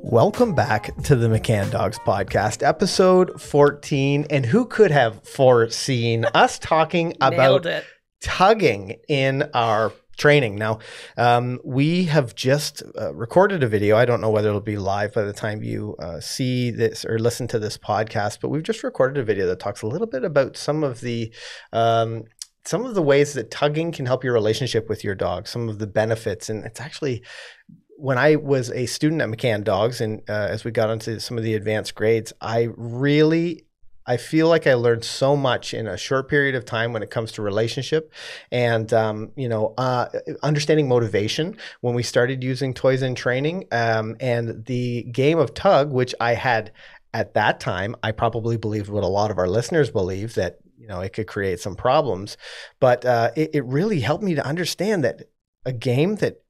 Welcome back to the McCann Dogs podcast, episode 14. And who could have foreseen us talking about tugging in our training? Now, um, we have just uh, recorded a video. I don't know whether it'll be live by the time you uh, see this or listen to this podcast, but we've just recorded a video that talks a little bit about some of the um, some of the ways that tugging can help your relationship with your dog, some of the benefits. And it's actually when I was a student at McCann Dogs, and uh, as we got into some of the advanced grades, I really I feel like I learned so much in a short period of time when it comes to relationship, and um, you know, uh, understanding motivation when we started using toys in training, um, and the game of tug, which I had at that time, I probably believed what a lot of our listeners believe that you know, it could create some problems. But uh, it, it really helped me to understand that a game that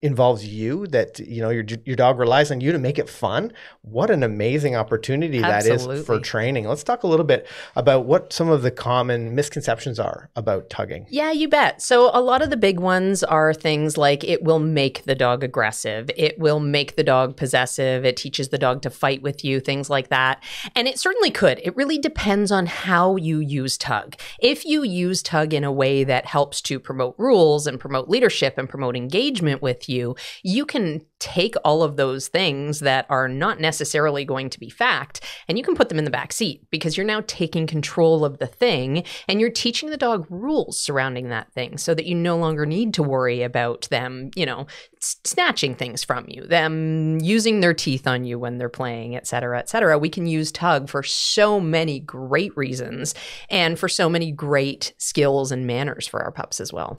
involves you that you know your your dog relies on you to make it fun what an amazing opportunity Absolutely. that is for training let's talk a little bit about what some of the common misconceptions are about tugging yeah you bet so a lot of the big ones are things like it will make the dog aggressive it will make the dog possessive it teaches the dog to fight with you things like that and it certainly could it really depends on how you use tug if you use tug in a way that helps to promote rules and promote leadership and promote engagement with you, you can take all of those things that are not necessarily going to be fact and you can put them in the back seat because you're now taking control of the thing and you're teaching the dog rules surrounding that thing so that you no longer need to worry about them, you know, snatching things from you, them using their teeth on you when they're playing, etc., cetera, cetera. We can use tug for so many great reasons and for so many great skills and manners for our pups as well.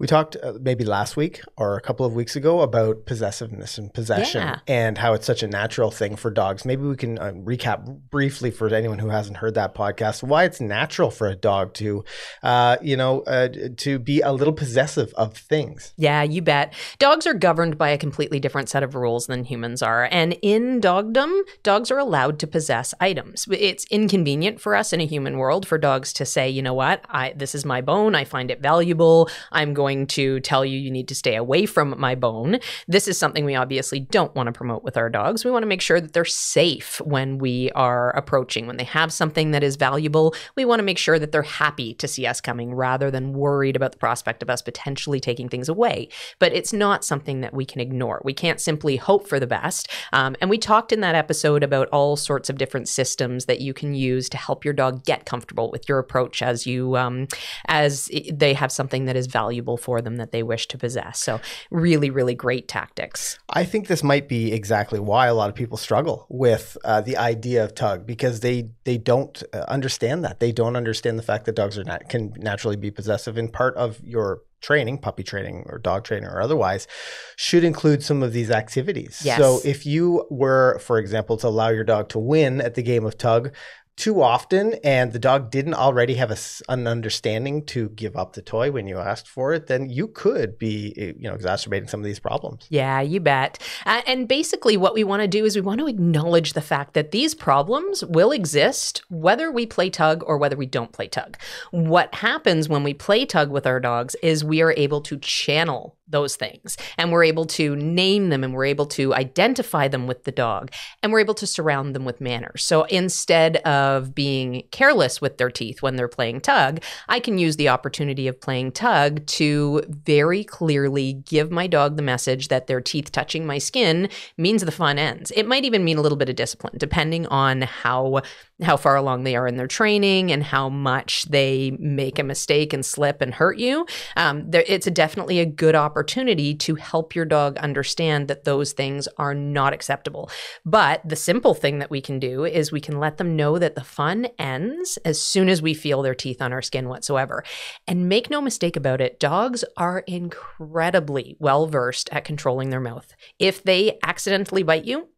We talked uh, maybe last week or a couple of weeks ago about possessiveness and possession yeah. and how it's such a natural thing for dogs. Maybe we can uh, recap briefly for anyone who hasn't heard that podcast why it's natural for a dog to, uh, you know, uh, to be a little possessive of things. Yeah, you bet. Dogs are governed by a completely different set of rules than humans are. And in dogdom, dogs are allowed to possess items. It's inconvenient for us in a human world for dogs to say, you know what, I, this is my bone. I find it valuable. I'm going going to tell you you need to stay away from my bone. This is something we obviously don't want to promote with our dogs. We want to make sure that they're safe when we are approaching, when they have something that is valuable. We want to make sure that they're happy to see us coming rather than worried about the prospect of us potentially taking things away. But it's not something that we can ignore. We can't simply hope for the best. Um, and we talked in that episode about all sorts of different systems that you can use to help your dog get comfortable with your approach as you um, as they have something that is valuable for them that they wish to possess. So, really, really great tactics. I think this might be exactly why a lot of people struggle with uh, the idea of tug because they they don't uh, understand that they don't understand the fact that dogs are not can naturally be possessive. And part of your training, puppy training or dog training or otherwise, should include some of these activities. Yes. So if you were, for example, to allow your dog to win at the game of tug, too often and the dog didn't already have a, an understanding to give up the toy when you asked for it, then you could be, eh, you know, exacerbating some of these problems. Yeah, you bet. Uh, and basically, what we want to do is we want to acknowledge the fact that these problems will exist whether we play tug or whether we don't play tug. What happens when we play tug with our dogs is we are able to channel those things and we're able to name them and we're able to identify them with the dog and we're able to surround them with manners. So instead of being careless with their teeth when they're playing tug, I can use the opportunity of playing tug to very clearly give my dog the message that their teeth touching my skin means the fun ends. It might even mean a little bit of discipline depending on how how far along they are in their training and how much they make a mistake and slip and hurt you. Um, there, it's a definitely a good opportunity opportunity to help your dog understand that those things are not acceptable. But the simple thing that we can do is we can let them know that the fun ends as soon as we feel their teeth on our skin whatsoever. And make no mistake about it, dogs are incredibly well versed at controlling their mouth. If they accidentally bite you,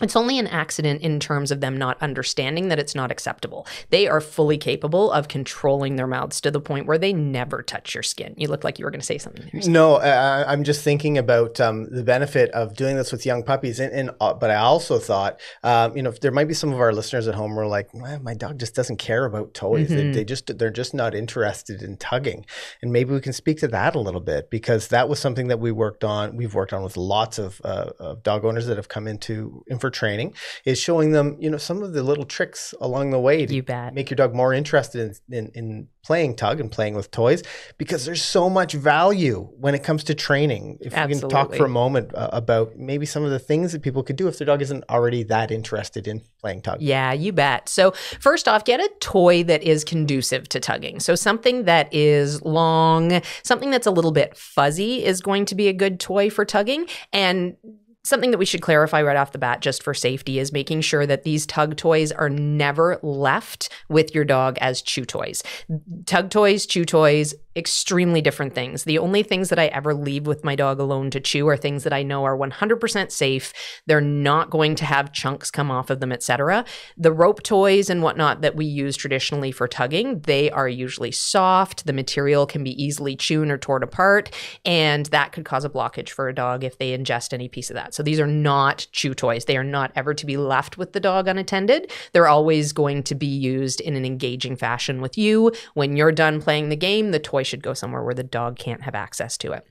it's only an accident in terms of them not understanding that it's not acceptable. They are fully capable of controlling their mouths to the point where they never touch your skin. You look like you were going to say something. There, so. No, I, am just thinking about um, the benefit of doing this with young puppies. And, and uh, but I also thought, um, you know, there might be some of our listeners at home who are like, my dog just doesn't care about toys. Mm-hmm. They, they just they're just not interested in tugging. And maybe we can speak to that a little bit because that was something that we worked on. We've worked on with lots of, uh, of dog owners that have come into for training is showing them, you know, some of the little tricks along the way to you bet. make your dog more interested in, in, in playing tug and playing with toys because there's so much value when it comes to training. If Absolutely. we can talk for a moment uh, about maybe some of the things that people could do if their dog isn't already that interested in playing tug. Yeah, you bet. So, first off, get a toy that is conducive to tugging. So, something that is long, something that's a little bit fuzzy is going to be a good toy for tugging. And something that we should clarify right off the bat, just for safety, is making sure that these tug toys are never left with your dog as chew toys. Tug toys, chew toys, extremely different things. The only things that I ever leave with my dog alone to chew are things that I know are 100% safe. They're not going to have chunks come off of them, etc. The rope toys and whatnot that we use traditionally for tugging, they are usually soft. The material can be easily chewed or torn apart, and that could cause a blockage for a dog if they ingest any piece of that. So these are not chew toys. They are not ever to be left with the dog unattended. They're always going to be used in an engaging fashion with you. When you're done playing the game, the toy toy should go somewhere where the dog can't have access to it.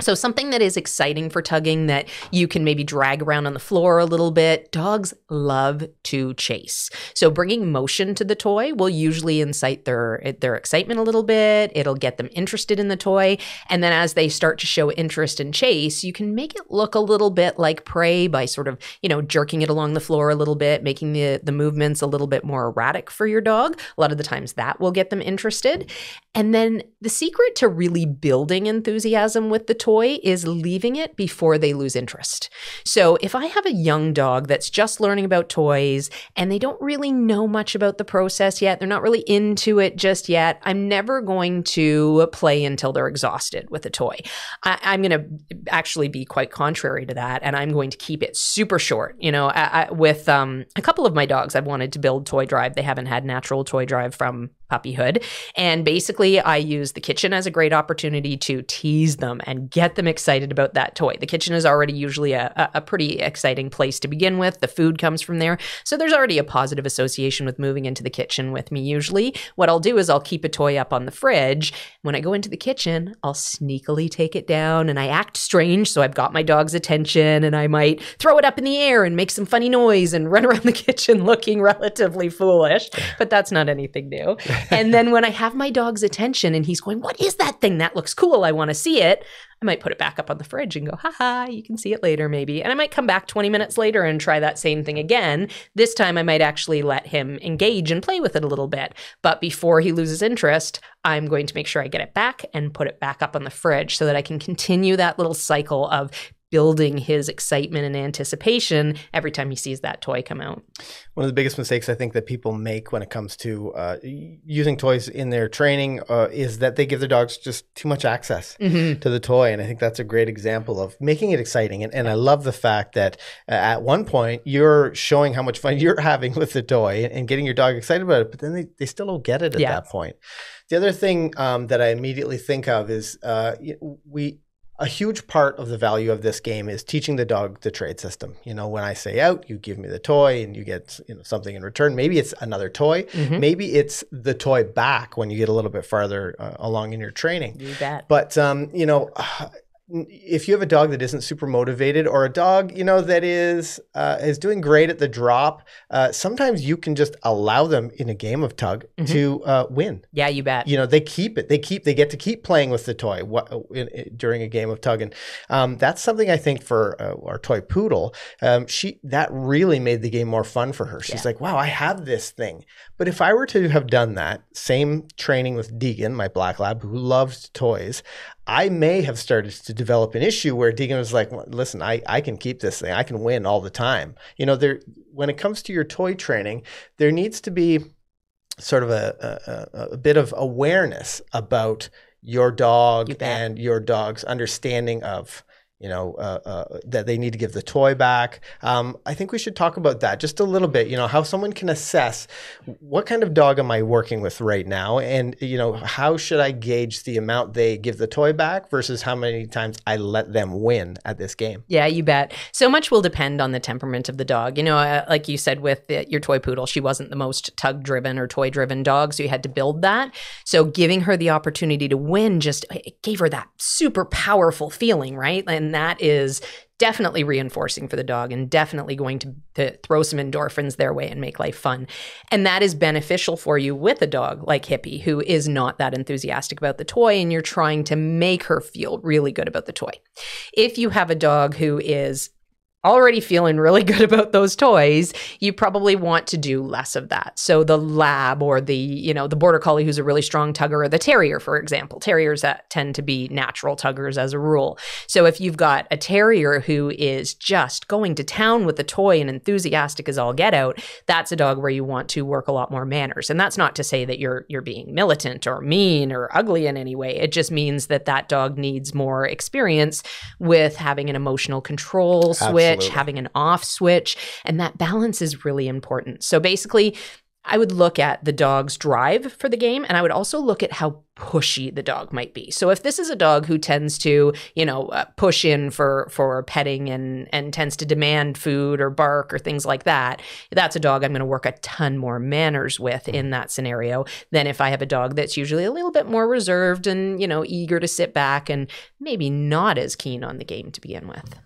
So, something that is exciting for tugging that you can maybe drag around on the floor a little bit. Dogs love to chase. So, bringing motion to the toy will usually incite their, their excitement a little bit. It'll get them interested in the toy. And then, as they start to show interest in chase, you can make it look a little bit like prey by sort of, you know, jerking it along the floor a little bit, making the, the movements a little bit more erratic for your dog. A lot of the times that will get them interested. And then, the secret to really building enthusiasm with the toy is leaving it before they lose interest. So if I have a young dog that's just learning about toys and they don't really know much about the process yet, they're not really into it just yet, I'm never going to play until they're exhausted with a toy. I, am going to actually be quite contrary to that, and I'm going to keep it super short. You know, I, I, with um, a couple of my dogs, I've wanted to build toy drive. They haven't had natural toy drive from puppyhood. And basically, I use the kitchen as a great opportunity to tease them and get them excited about that toy. The kitchen is already usually a, a pretty exciting place to begin with. The food comes from there. So there's already a positive association with moving into the kitchen with me usually. What I'll do is I'll keep a toy up on the fridge. When I go into the kitchen, I'll sneakily take it down and I act strange. So I've got my dog's attention and I might throw it up in the air and make some funny noise and run around the kitchen looking relatively foolish. But that's not anything new. and then when I have my dog's attention and he's going, What is that thing? That looks cool. I want to see it. I might put it back up on the fridge and go, "Ha ha, you can see it later, maybe. And I might come back 20 minutes later and try that same thing again. This time I might actually let him engage and play with it a little bit. But before he loses interest, I'm going to make sure I get it back and put it back up on the fridge so that I can continue that little cycle of building his excitement and anticipation every time he sees that toy come out. One of the biggest mistakes I think that people make when it comes to uh, using toys in their training uh, is that they give their dogs just too much access mm-hmm. to the toy. And I think that's a great example of making it exciting. And, and I love the fact that uh, at one point you're showing how much fun you're having with the toy and, getting your dog excited about it, but then they, they still don't get it at yeah. that point. The other thing um, that I immediately think of is uh, we a huge part of the value of this game is teaching the dog the trade system. You know, when I say out, you give me the toy and you get you know something in return. Maybe it's another toy. Mm-hmm. Maybe it's the toy back when you get a little bit farther uh, along in your training. You bet. But um, you know, uh, if you have a dog that isn't super motivated or a dog you know that is uh, is doing great at the drop uh, sometimes you can just allow them in a game of tug mm-hmm. to uh, win yeah you bet you know they keep it they keep they get to keep playing with the toy uh, in, in, during a game of tug and um, that's something i think for uh, our toy poodle um, she that really made the game more fun for her she's yeah. like wow i have this thing but if i were to have done that same training with deegan my black lab who loves toys I may have started to develop an issue where Deegan was like, listen, I, I can keep this thing. I can win all the time. You know, there when it comes to your toy training, there needs to be sort of a, a, a bit of awareness about your dog you and your dog's understanding of you know, uh, uh, that they need to give the toy back. Um, I think we should talk about that just a little bit. You know, how someone can assess what kind of dog am I working with right now, and you know, how should I gauge the amount they give the toy back versus how many times I let them win at this game? Yeah, you bet. So much will depend on the temperament of the dog. You know, uh, like you said with the, your toy poodle, she wasn't the most tug-driven or toy-driven dog, so you had to build that. So giving her the opportunity to win just gave her that super powerful feeling, right? And and that is definitely reinforcing for the dog and definitely going to, to, throw some endorphins their way and make life fun. And that is beneficial for you with a dog like Hippie, who is not that enthusiastic about the toy, and you're trying to make her feel really good about the toy. If you have a dog who is already feeling really good about those toys, you probably want to do less of that. So the lab or the, you know, the border collie who's a really strong tugger or the terrier, for example. Terriers that tend to be natural tuggers as a rule. So if you've got a terrier who is just going to town with a toy and enthusiastic as all get out, that's a dog where you want to work a lot more manners. And that's not to say that you're you're being militant or mean or ugly in any way. It just means that that dog needs more experience with having an emotional control switch switch, having an off switch. And that balance is really important. So basically, I would look at the dog's drive for the game, and I would also look at how pushy the dog might be. So if this is a dog who tends to, you know, uh, push in for for petting and and tends to demand food or bark or things like that, that's a dog I'm going to work a ton more manners with in that scenario than if I have a dog that's usually a little bit more reserved and, you know, eager to sit back and maybe not as keen on the game to begin with.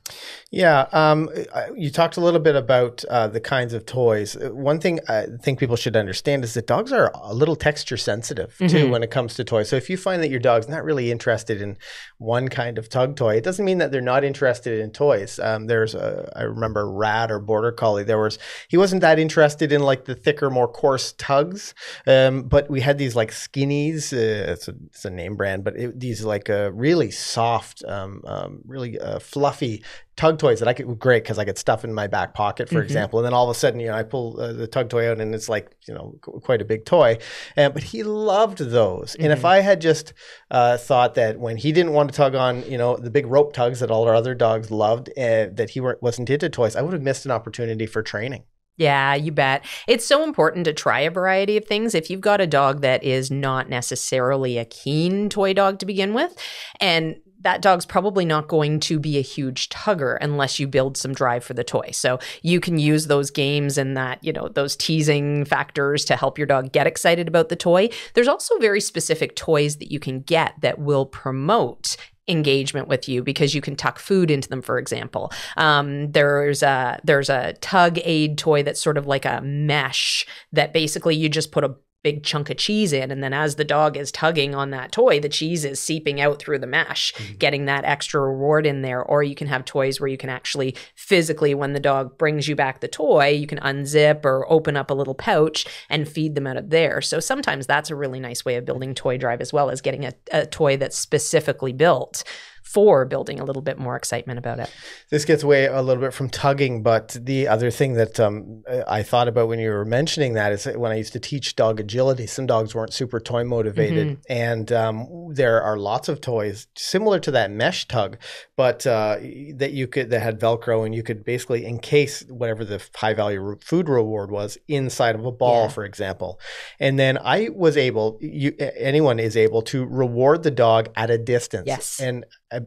Yeah, um, you talked a little bit about uh, the kinds of toys. Uh, one thing I think people should understand is that dogs are a little texture sensitive too mm -hmm. when it comes to toys toy. So if you find that your dog's not really interested in one kind of tug toy, it doesn't mean that they're not interested in toys. Um, there's a, I remember Rat or Border Collie. There was he wasn't that interested in like the thicker, more coarse tugs, um, but we had these like skinnies. Uh, it's, a, it's, a, name brand, but it, these like uh, really soft, um, um really uh, fluffy tug toys that I could great because I could stuff in my back pocket, for mm-hmm. example. And then all of a sudden, you know, I pull uh, the tug toy out and it's like you know quite a big toy. And but he loved those. Mm-hmm. And if mm-hmm. I had just uh, thought that when he didn't want to tug on, you know, the big rope tugs that all our other dogs loved, uh, that he wasn't into toys, I would have missed an opportunity for training. Yeah, you bet. It's so important to try a variety of things. If you've got a dog that is not necessarily a keen toy dog to begin with, and that dog's probably not going to be a huge tugger unless you build some drive for the toy. So you can use those games and that, you know, those teasing factors to help your dog get excited about the toy. There's also very specific toys that you can get that will promote engagement with you because you can tuck food into them for example um, there's a there's a tug aid toy that's sort of like a mesh that basically you just put a big chunk of cheese in. And then as the dog is tugging on that toy, the cheese is seeping out through the mash, mm-hmm. getting that extra reward in there. Or you can have toys where you can actually physically, when the dog brings you back the toy, you can unzip or open up a little pouch and feed them out of there. So sometimes that's a really nice way of building toy drive as well as getting a, a toy that's specifically built for building a little bit more excitement about it. This gets away a little bit from tugging, but the other thing that um, I thought about when you were mentioning that is that when I used to teach dog agility, some dogs weren't super toy motivated, mm-hmm. and um, there are lots of toys similar to that mesh tug, but uh, that you could that had Velcro and you could basically encase whatever the high value food reward was inside of a ball, yeah. for example, and then I was able, you, anyone is able to reward the dog at a distance. Yes, and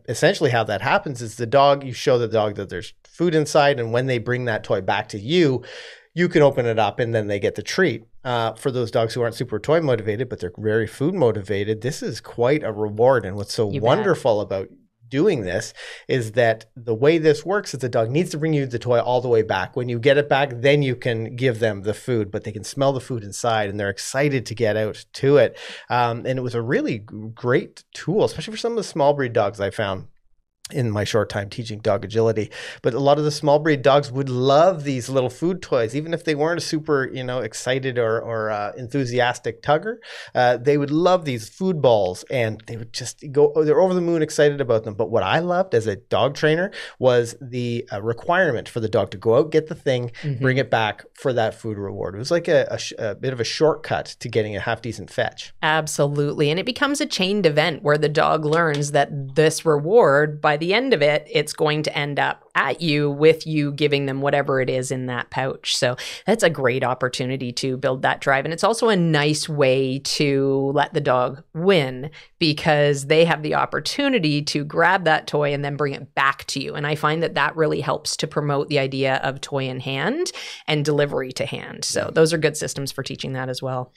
essentially how that happens is the dog you show the dog that there's food inside and when they bring that toy back to you you can open it up and then they get the treat uh, for those dogs who aren't super toy motivated but they're very food motivated this is quite a reward and what's so you wonderful bet. about doing this is that the way this works is the dog needs to bring you the toy all the way back. When you get it back, then you can give them the food, but they can smell the food inside and they're excited to get out to it. Um, and it was a really great tool, especially for some of the small breed dogs I found in my short time teaching dog agility. But a lot of the small breed dogs would love these little food toys, even if they weren't a super, you know, excited or, or uh, enthusiastic tugger. Uh, they would love these food balls and they would just go, oh, they're over the moon excited about them. But what I loved as a dog trainer was the uh, requirement for the dog to go out, get the thing, mm-hmm. bring it back for that food reward. It was like a, a, sh- a bit of a shortcut to getting a half decent fetch. Absolutely. And it becomes a chained event where the dog learns that this reward by the end of it, it's going to end up at you with you giving them whatever it is in that pouch. So that's a great opportunity to build that drive. And it's also a nice way to let the dog win because they have the opportunity to grab that toy and then bring it back to you. And I find that that really helps to promote the idea of toy in hand and delivery to hand. So those are good systems for teaching that as well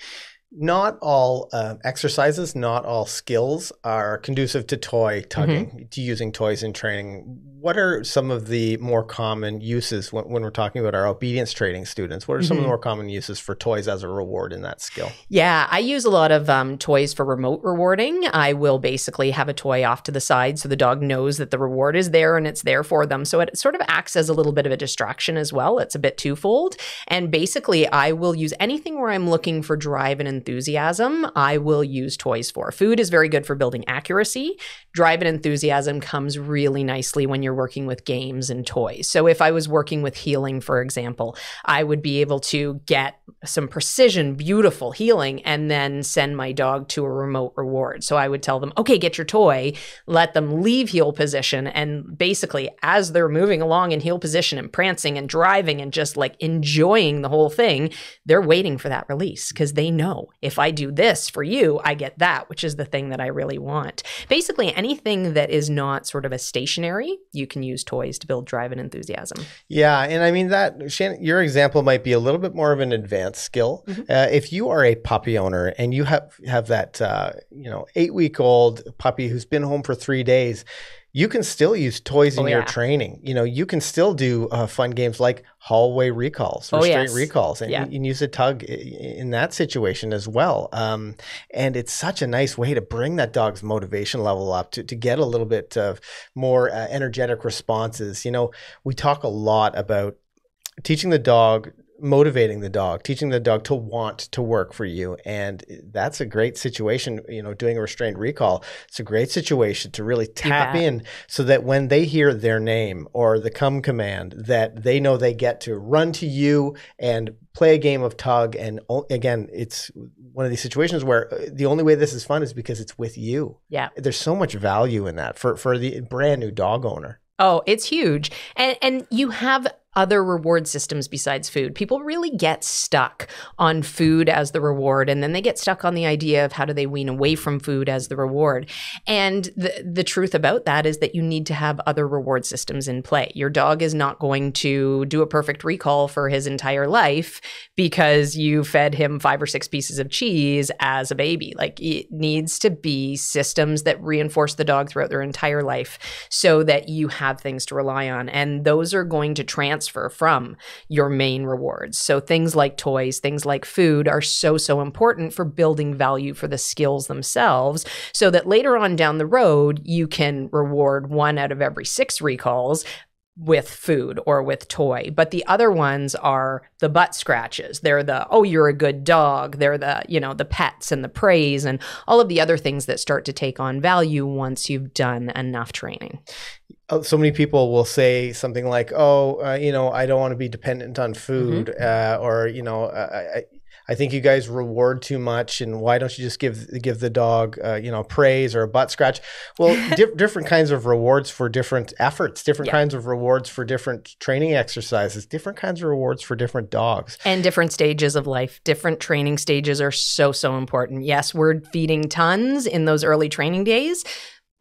not all uh, exercises, not all skills are conducive to toy mm-hmm. tugging, mm -hmm. to using toys in training. What are some of the more common uses when, when we're talking about our obedience training students? What are some mm -hmm. of the mm-hmm. more common uses for toys as a reward in that skill? Yeah, I use a lot of um, toys for remote rewarding. I will basically have a toy off to the side so the dog knows that the reward is there and it's there for them. So it sort of acts as a little bit of a distraction as well. It's a bit twofold. And basically, I will use anything where I'm looking for drive and enthusiasm, I will use toys for. Food is very good for building accuracy. Drive and enthusiasm comes really nicely when you're working with games and toys. So if I was working with healing, for example, I would be able to get some precision, beautiful healing, and then send my dog to a remote reward. So I would tell them, okay, get your toy, let them leave heel position. And basically, as they're moving along in heel position and prancing and driving and just like enjoying the whole thing, they're waiting for that release because they know if I do this for you, I get that, which is the thing that I really want. Basically, anything that is not sort of a stationary, you can use toys to build drive and enthusiasm. Yeah. And I mean, that, Shannon, your example might be a little bit more of an advanced skill. Mm-hmm. Uh, if you are a puppy owner and you have, have that, uh, you know, eight week old puppy who's been home for three days, you can still use toys oh, in your yeah. training. You know, you can still do uh, fun games like hallway recalls, restraint oh, yes. recalls, and yeah. you can use a tug in that situation as well. Um, and it's such a nice way to bring that dog's motivation level up to, to get a little bit of more uh, energetic responses. You know, we talk a lot about teaching the dog motivating the dog, teaching the dog to want to work for you. And that's a great situation, you know, doing a restrained recall. It's a great situation to really tap in so that when they hear their name or the come command that they know they get to run to you and play a game of tug and again, it's one of these situations where uh, the only way this is fun is because it's with you. Yeah. There's so much value in that for for the brand new dog owner. Oh, it's huge. And and you have other reward systems besides food. People really get stuck on food as the reward, and then they get stuck on the idea of how do they wean away from food as the reward. And the, the truth about that is that you need to have other reward systems in play. Your dog is not going to do a perfect recall for his entire life because you fed him five or six pieces of cheese as a baby. Like it needs to be systems that reinforce the dog throughout their entire life so that you have things to rely on. And those are going to transfer transfer from your main rewards. So things like toys, things like food are so, so important for building value for the skills themselves so that later on down the road, you can reward one out of every six recalls with food or with toy. But the other ones are the butt scratches. They're the, oh, you're a good dog. They're the, you know, the pets and the praise and all of the other things that start to take on value once you've done enough training. Oh, so many people will say something like, oh, uh, you know, I don't want to be dependent on food mm-hmm. uh, or, you know, I, I think you guys reward too much, and why don't you just give give the dog, uh, you know, praise or a butt scratch? Well, di- different kinds of rewards for different efforts, different yeah. kinds of rewards for different training exercises, different kinds of rewards for different dogs, and different stages of life. Different training stages are so so important. Yes, we're feeding tons in those early training days,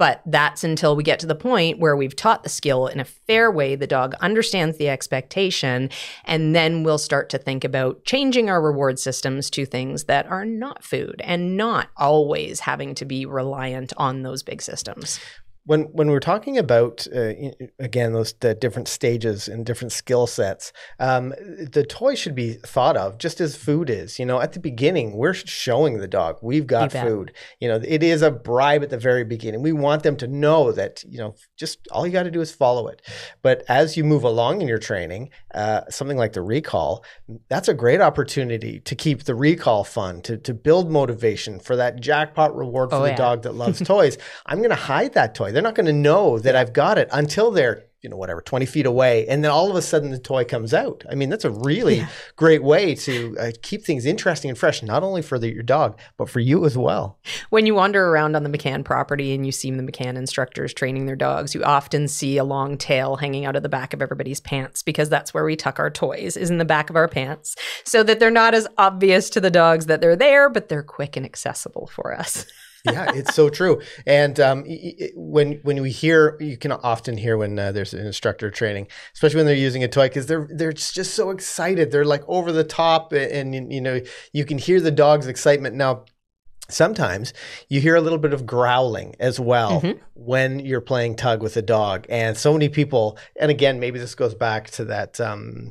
but that's until we get to the point where we've taught the skill in a fair way, the dog understands the expectation, and then we'll start to think about changing our reward systems to things that are not food and not always having to be reliant on those big systems when when we're talking about uh, again those the different stages and different skill sets, um, the toy should be thought of just as food is. You know, at the beginning, we're showing the dog we've got you food. You know, it is a bribe at the very beginning. We want them to know that you know just all you got to do is follow it. But as you move along in your training, uh, something like the recall, that's a great opportunity to keep the recall fun, to to build motivation for that jackpot reward oh, for oh, the yeah. dog that loves toys. I'm going to hide that toy. They're not going to know that I've got it until they're you know whatever 20 feet away and then all of a sudden the toy comes out i mean that's a really yeah. great way to uh, keep things interesting and fresh not only for the, your dog but for you as well when you wander around on the mccann property and you see the mccann instructors training their dogs you often see a long tail hanging out of the back of everybody's pants because that's where we tuck our toys is in the back of our pants so that they're not as obvious to the dogs that they're there but they're quick and accessible for us yeah, it's so true. And um, it, when when we hear, you can often hear when uh, there's an instructor training, especially when they're using a toy, because they're they're just so excited. They're like over the top, and, and you know you can hear the dog's excitement. Now, sometimes you hear a little bit of growling as well mm-hmm. when you're playing tug with a dog and so many people and again maybe this goes back to that um,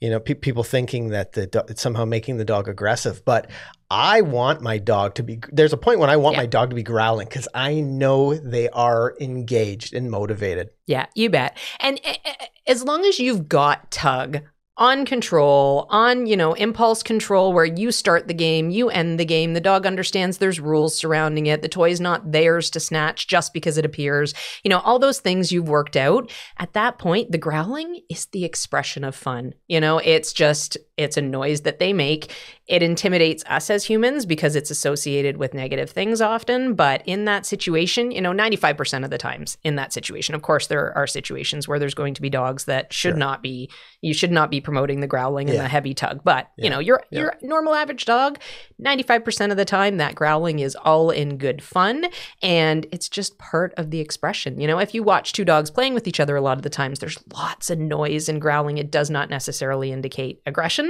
you know, pe people thinking that the do- it's somehow making the dog aggressive. But I want my dog to be. There's a point when I want yeah. my dog to be growling because I know they are engaged and motivated. Yeah, you bet. And eh, eh, as long as you've got tug on control, on, you know, impulse control where you start the game, you end the game. The dog understands there's rules surrounding it. The toy is not theirs to snatch just because it appears. You know, all those things you've worked out. At that point, the growling is the expression of fun. You know, it's just it's a noise that they make. It intimidates us as humans because it's associated with negative things often. But in that situation, you know, 95% of the times in that situation, of course, there are situations where there's going to be dogs that should sure. not be, you should not be promoting the growling yeah. and the heavy tug. But, yeah. you know, your, yeah. your normal average dog, 95% of the time, that growling is all in good fun. And it's just part of the expression. You know, if you watch two dogs playing with each other a lot of the times, there's lots of noise and growling. It does not necessarily indicate aggression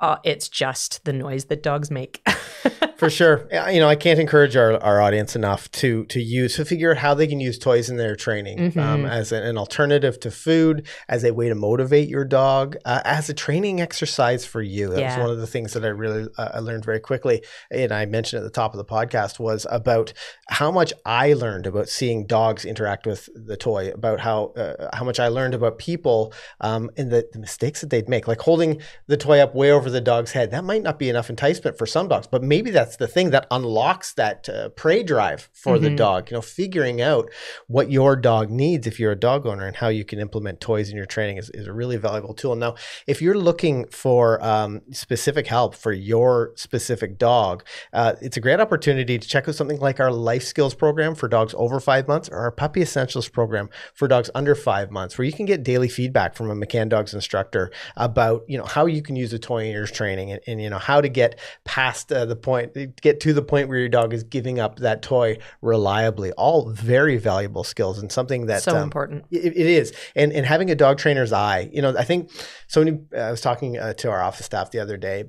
uh, it's just the noise that dogs make. For sure, uh, you know I can't encourage our, our audience enough to to use to figure out how they can use toys in their training mm-hmm. um, as an, an, alternative to food, as a way to motivate your dog, uh, as a training exercise for you. That yeah. was one of the things that I really uh, I learned very quickly, and I mentioned at the top of the podcast was about how much I learned about seeing dogs interact with the toy, about how uh, how much I learned about people um, and the, the mistakes that they'd make, like holding the toy up way over over the dog's head. That might not be enough enticement for some dogs, but maybe that's the thing that unlocks that uh, prey drive for mm-hmm. the dog. You know, figuring out what your dog needs if you're a dog owner and how you can implement toys in your training is, is a really valuable tool. Now, if you're looking for um, specific help for your specific dog, uh, it's a great opportunity to check out something like our life skills program for dogs over five months or our puppy essentials program for dogs under five months, where you can get daily feedback from a McCann Dogs instructor about, you know, how you can use a toy in training and, and you know how to get past uh, the point, get to the point where your dog is giving up that toy reliably. All very valuable skills and something that so um, important it, it is. And and having a dog trainer's eye, you know, I think so. uh, I was talking uh, to our office staff the other day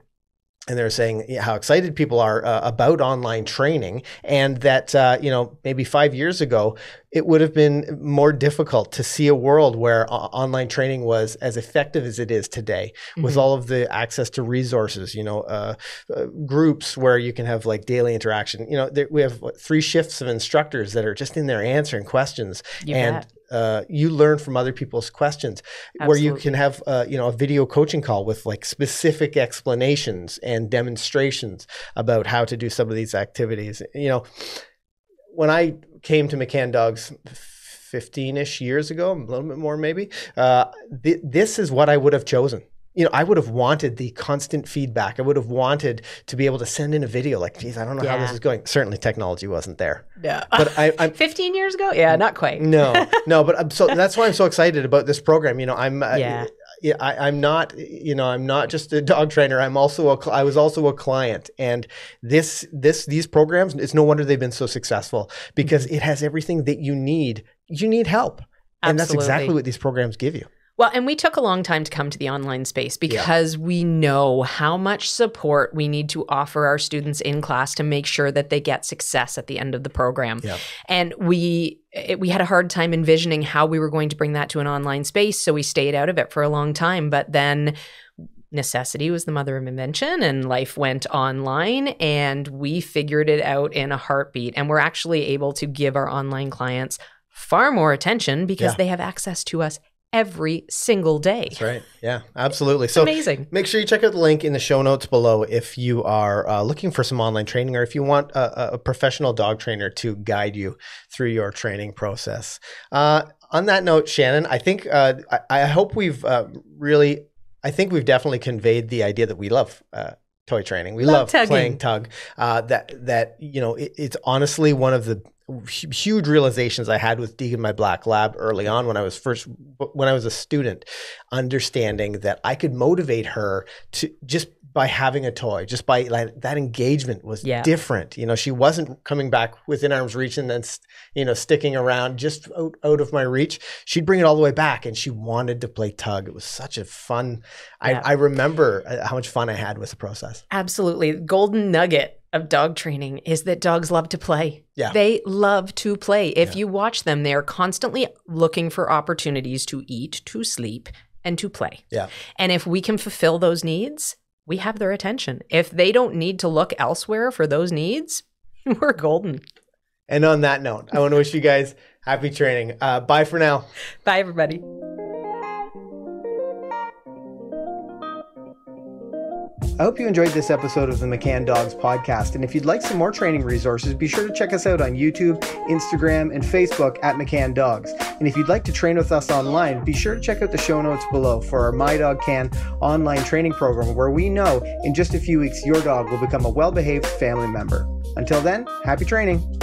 and they're saying how excited people are uh, about online training and that uh, you know maybe five years ago it would have been more difficult to see a world where uh, online training was as effective as it is today mm-hmm. with all of the access to resources you know uh, uh, groups where you can have like daily interaction you know there, we have what, three shifts of instructors that are just in there answering questions you and bet uh, you learn from other people's questions Absolutely. where you can have uh, you know a video coaching call with like specific explanations and demonstrations about how to do some of these activities you know when i came to mccann dogs 15-ish years ago a little bit more maybe uh, th- this is what i would have chosen you know, I would have wanted the constant feedback. I would have wanted to be able to send in a video like, geez, I don't know yeah. how this is going. Certainly technology wasn't there. Yeah. But I, am 15 years ago? Yeah, not quite. no, no, but I'm so, that's why I'm so excited about this program. You know, I'm, uh, yeah. yeah, I, am not, you know, I'm not just a dog trainer. I'm also a, I was also a client, and this, this, these programs. It's no wonder they've been so successful because mm-hmm. it has everything that you need. You need help, Absolutely. and that's exactly what these programs give you. Well, and we took a long time to come to the online space because yeah. we know how much support we need to offer our students in class to make sure that they get success at the end of the program. Yeah. And we it, we had a hard time envisioning how we were going to bring that to an online space, so we stayed out of it for a long time, but then necessity was the mother of invention and life went online and we figured it out in a heartbeat and we're actually able to give our online clients far more attention because yeah. they have access to us every single day. That's right. Yeah, absolutely. so amazing. Make sure you check out the link in the show notes below if you are uh, looking for some online training or if you want a, a, professional dog trainer to guide you through your training process. Uh, on that note, Shannon, I think uh, I, I, hope we've uh, really, I think we've definitely conveyed the idea that we love uh, toy training. We love, love playing tug. Uh, that that you know, it, it's honestly one of the huge realizations I had with Deegan My Black Lab early on when I was first when I was a student, understanding that I could motivate her to just by having a toy, just by like that engagement was yeah. different. You know, she wasn't coming back within arm's reach and then you know sticking around just out, out of my reach. She'd bring it all the way back, and she wanted to play tug. It was such a fun. Yeah. I, I remember uh, how much fun I had with the process. Absolutely, golden nugget of dog training is that dogs love to play. Yeah. They love to play. If yeah. you watch them, they are constantly looking for opportunities to eat, to sleep, and to play. Yeah. And if we can fulfill those needs, we have their attention. If they don't need to look elsewhere for those needs, we're golden. And on that note, I want to wish you guys happy training. Uh, bye for now. Bye, everybody. I hope you enjoyed this episode of the McCann Dogs podcast. And if you'd like some more training resources, be sure to check us out on YouTube, Instagram, and Facebook at McCann Dogs. And if you'd like to train with us online, be sure to check out the show notes below for our My Dog Can online training program, where we know in just a few weeks your dog will become a well behaved family member. Until then, happy training.